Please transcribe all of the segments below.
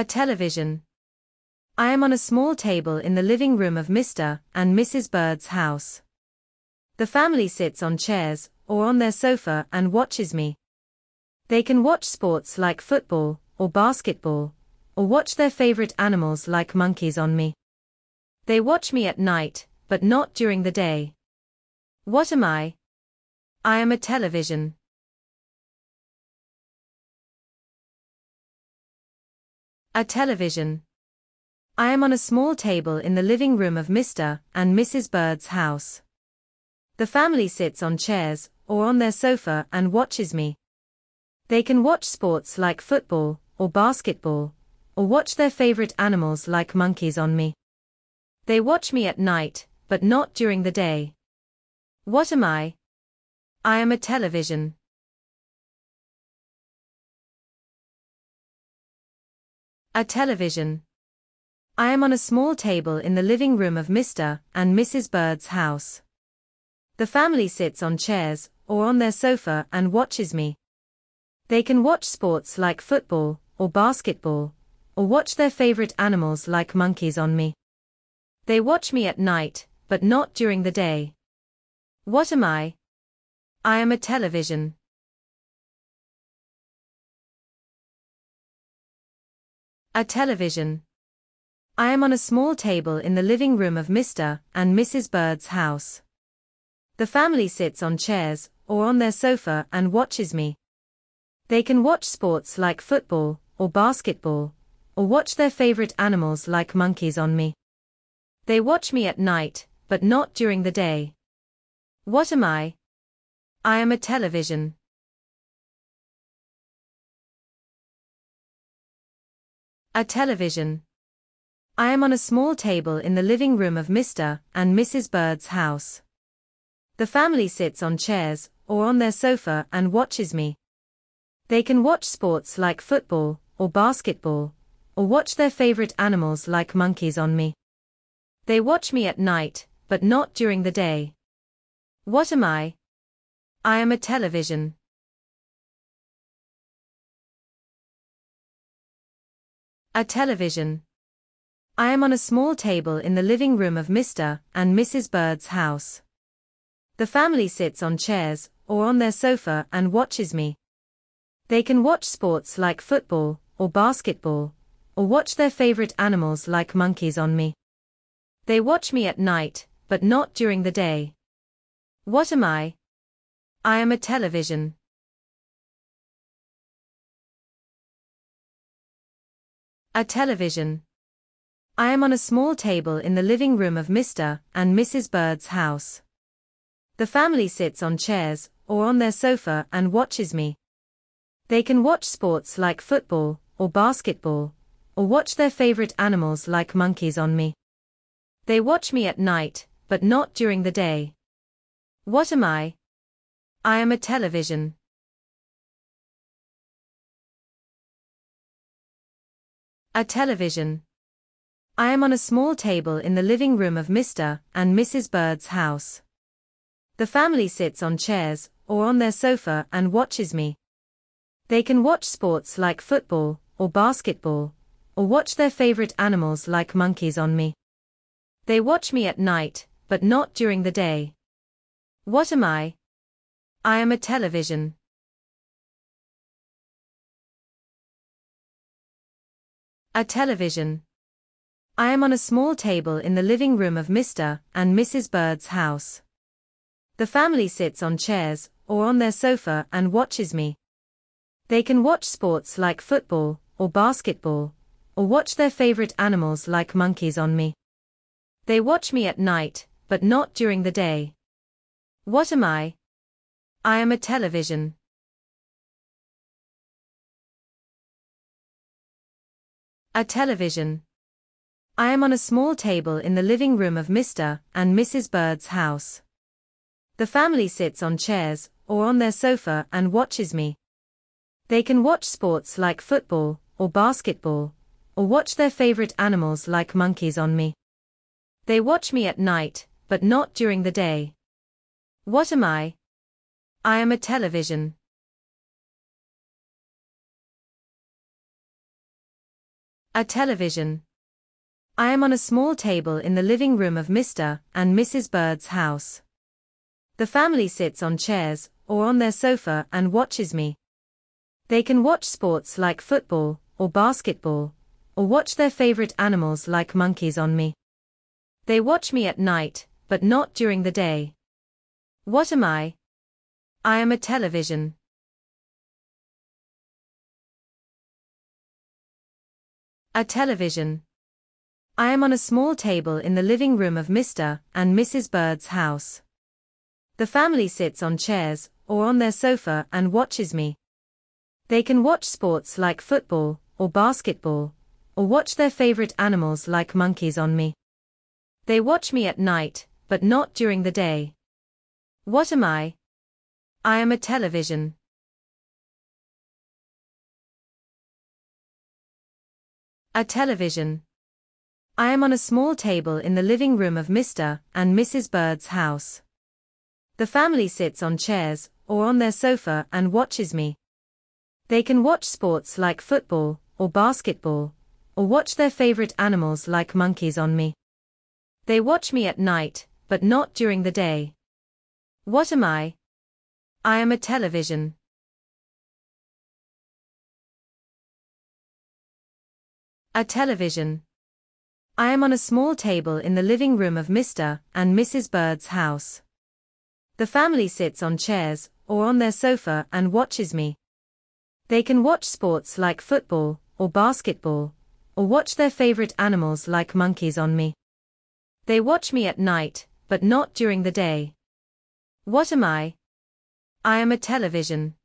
A television. I am on a small table in the living room of Mr. and Mrs. Bird's house. The family sits on chairs or on their sofa and watches me. They can watch sports like football or basketball, or watch their favorite animals like monkeys on me. They watch me at night, but not during the day. What am I? I am a television. A television. I am on a small table in the living room of Mr. and Mrs. Bird's house. The family sits on chairs or on their sofa and watches me. They can watch sports like football or basketball, or watch their favorite animals like monkeys on me. They watch me at night, but not during the day. What am I? I am a television. A television. I am on a small table in the living room of Mr. and Mrs. Bird's house. The family sits on chairs or on their sofa and watches me. They can watch sports like football or basketball, or watch their favorite animals like monkeys on me. They watch me at night, but not during the day. What am I? I am a television. A television. I am on a small table in the living room of Mr. and Mrs. Bird's house. The family sits on chairs or on their sofa and watches me. They can watch sports like football or basketball, or watch their favorite animals like monkeys on me. They watch me at night, but not during the day. What am I? I am a television. A television. I am on a small table in the living room of Mr. and Mrs. Bird's house. The family sits on chairs or on their sofa and watches me. They can watch sports like football or basketball, or watch their favorite animals like monkeys on me. They watch me at night, but not during the day. What am I? I am a television. A television. I am on a small table in the living room of Mr. and Mrs. Bird's house. The family sits on chairs or on their sofa and watches me. They can watch sports like football or basketball, or watch their favorite animals like monkeys on me. They watch me at night, but not during the day. What am I? I am a television. A television. I am on a small table in the living room of Mr. and Mrs. Bird's house. The family sits on chairs or on their sofa and watches me. They can watch sports like football or basketball, or watch their favorite animals like monkeys on me. They watch me at night, but not during the day. What am I? I am a television. A television. I am on a small table in the living room of Mr. and Mrs. Bird's house. The family sits on chairs or on their sofa and watches me. They can watch sports like football or basketball, or watch their favorite animals like monkeys on me. They watch me at night, but not during the day. What am I? I am a television. A television. I am on a small table in the living room of Mr. and Mrs. Bird's house. The family sits on chairs or on their sofa and watches me. They can watch sports like football or basketball, or watch their favorite animals like monkeys on me. They watch me at night, but not during the day. What am I? I am a television. A television. I am on a small table in the living room of Mr. and Mrs. Bird's house. The family sits on chairs or on their sofa and watches me. They can watch sports like football or basketball, or watch their favorite animals like monkeys on me. They watch me at night, but not during the day. What am I? I am a television. A television. I am on a small table in the living room of Mr. and Mrs. Bird's house. The family sits on chairs or on their sofa and watches me. They can watch sports like football or basketball, or watch their favorite animals like monkeys on me. They watch me at night, but not during the day. What am I? I am a television. A television. I am on a small table in the living room of Mr. and Mrs. Bird's house. The family sits on chairs or on their sofa and watches me. They can watch sports like football or basketball, or watch their favorite animals like monkeys on me. They watch me at night, but not during the day. What am I? I am a television. A television. I am on a small table in the living room of Mr. and Mrs. Bird's house. The family sits on chairs or on their sofa and watches me. They can watch sports like football or basketball, or watch their favorite animals like monkeys on me. They watch me at night, but not during the day. What am I? I am a television. A television. I am on a small table in the living room of Mr. and Mrs. Bird's house. The family sits on chairs or on their sofa and watches me. They can watch sports like football or basketball, or watch their favorite animals like monkeys on me. They watch me at night, but not during the day. What am I? I am a television.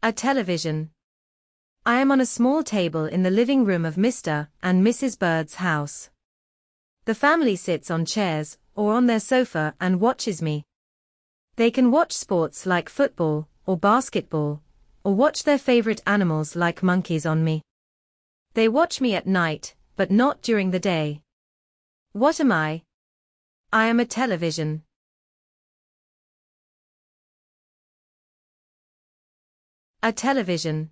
A television. I am on a small table in the living room of Mr. and Mrs. Bird's house. The family sits on chairs or on their sofa and watches me. They can watch sports like football or basketball, or watch their favorite animals like monkeys on me. They watch me at night, but not during the day. What am I? I am a television. A television.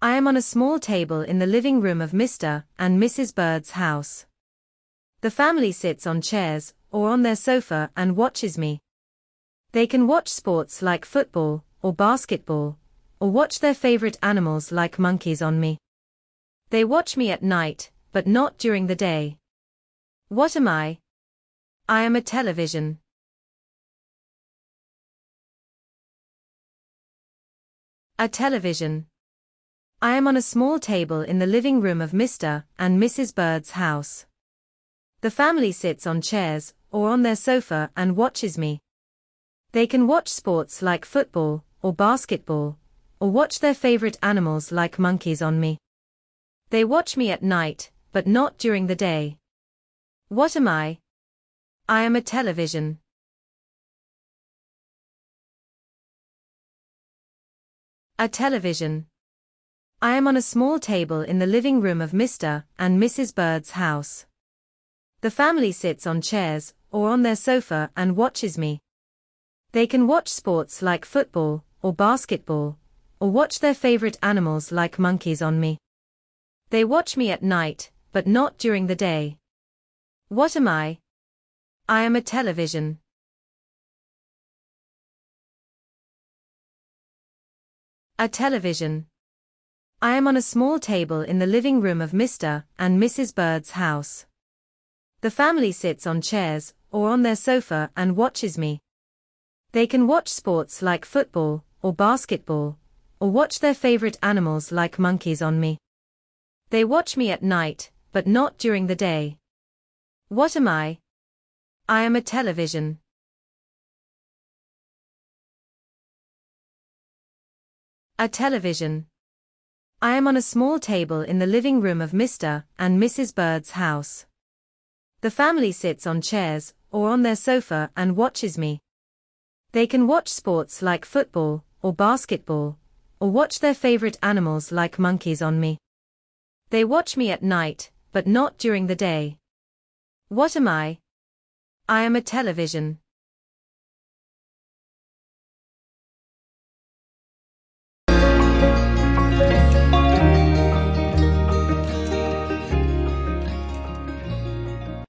I am on a small table in the living room of Mr. and Mrs. Bird's house. The family sits on chairs or on their sofa and watches me. They can watch sports like football or basketball, or watch their favorite animals like monkeys on me. They watch me at night, but not during the day. What am I? I am a television. A television. I am on a small table in the living room of Mr. and Mrs. Bird's house. The family sits on chairs or on their sofa and watches me. They can watch sports like football or basketball, or watch their favorite animals like monkeys on me. They watch me at night, but not during the day. What am I? I am a television. A television. I am on a small table in the living room of Mr. and Mrs. Bird's house. The family sits on chairs or on their sofa and watches me. They can watch sports like football or basketball, or watch their favorite animals like monkeys on me. They watch me at night, but not during the day. What am I? I am a television. A television. I am on a small table in the living room of Mr. and Mrs. Bird's house. The family sits on chairs or on their sofa and watches me. They can watch sports like football or basketball, or watch their favorite animals like monkeys on me. They watch me at night, but not during the day. What am I? I am a television. A television. I am on a small table in the living room of Mr. and Mrs. Bird's house. The family sits on chairs or on their sofa and watches me. They can watch sports like football or basketball, or watch their favorite animals like monkeys on me. They watch me at night, but not during the day. What am I? I am a television.